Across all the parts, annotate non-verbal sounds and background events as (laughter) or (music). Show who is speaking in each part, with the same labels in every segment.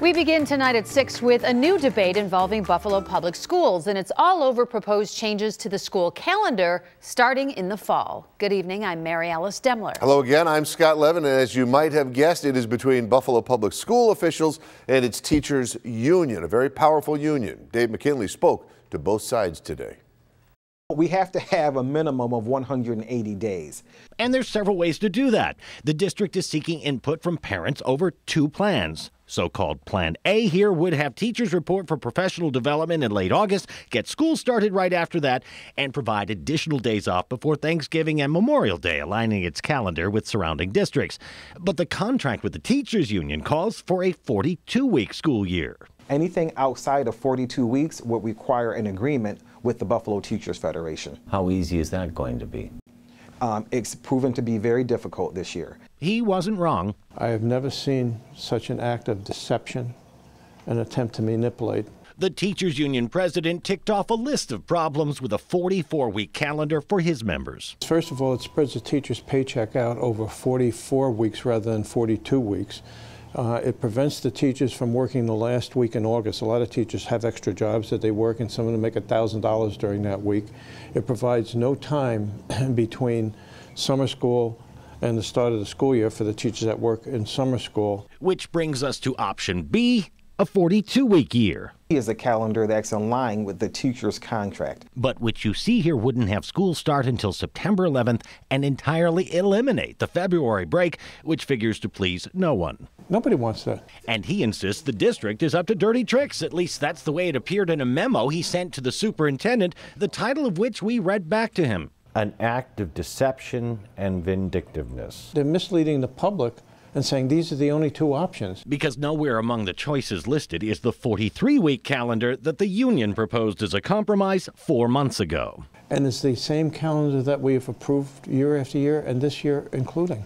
Speaker 1: We begin tonight at 6 with a new debate involving Buffalo Public Schools, and it's all over proposed changes to the school calendar starting in the fall. Good evening. I'm Mary Alice Demler. Hello again. I'm Scott Levin, and as you might have guessed, it is between Buffalo Public School officials and its teachers union, a very powerful union. Dave McKinley spoke to both sides
Speaker 2: today. We have to have a minimum of 180 days. And there's several ways to do that. The district is seeking input from parents over two plans. So called Plan A here would have teachers report for professional development in late August, get school started right after that, and provide additional days off before Thanksgiving and Memorial Day, aligning its calendar with surrounding districts. But the contract with the teachers union calls for a 42 week school year. Anything outside of 42 weeks would require an agreement with the Buffalo Teachers Federation. How easy is that going to be? Um, it's proven to be very difficult this year.
Speaker 1: He wasn't wrong. I have never seen such an act of deception, an attempt to manipulate.
Speaker 2: The teachers union president ticked off a list of problems with a 44 week calendar for his members. First
Speaker 1: of all, it spreads the teacher's paycheck out over 44 weeks rather than 42 weeks. Uh, it prevents the teachers from working the last week in August. A lot of teachers have extra jobs that they work, and some of them make $1,000 during that week. It provides no time (clears throat) between summer school
Speaker 2: and the start of the school year for the teachers that work in summer school. Which brings us to option B, a 42 week year. Is a calendar that's in line with the teacher's contract. But which you see here wouldn't have school start until September 11th and entirely eliminate the February break, which figures to please no one. Nobody wants that. And he insists the district is up to dirty tricks. At least that's the way it appeared in a memo he sent to the superintendent, the title of which we read back to him. An act of deception and vindictiveness. They're misleading the public and saying these are the only two options. Because nowhere among the choices listed is the 43 week calendar that the union proposed as a compromise four months ago.
Speaker 1: And it's the same calendar that we've approved year after year and this year including.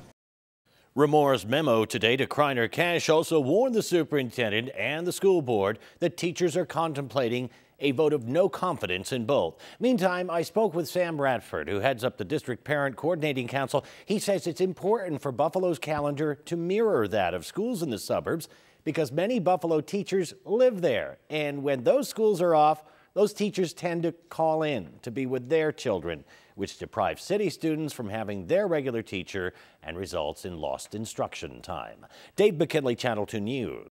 Speaker 2: Remora's memo today to Kreiner Cash also warned the superintendent and the school board that teachers are contemplating a vote of no confidence in both. Meantime, I spoke with Sam Radford, who heads up the District Parent Coordinating Council. He says it's important for Buffalo's calendar to mirror that of schools in the suburbs because many Buffalo teachers live there. And when those schools are off, those teachers tend to call in to be with their children, which deprives city students from having their regular teacher and results in lost instruction time. Dave McKinley, Channel 2 News.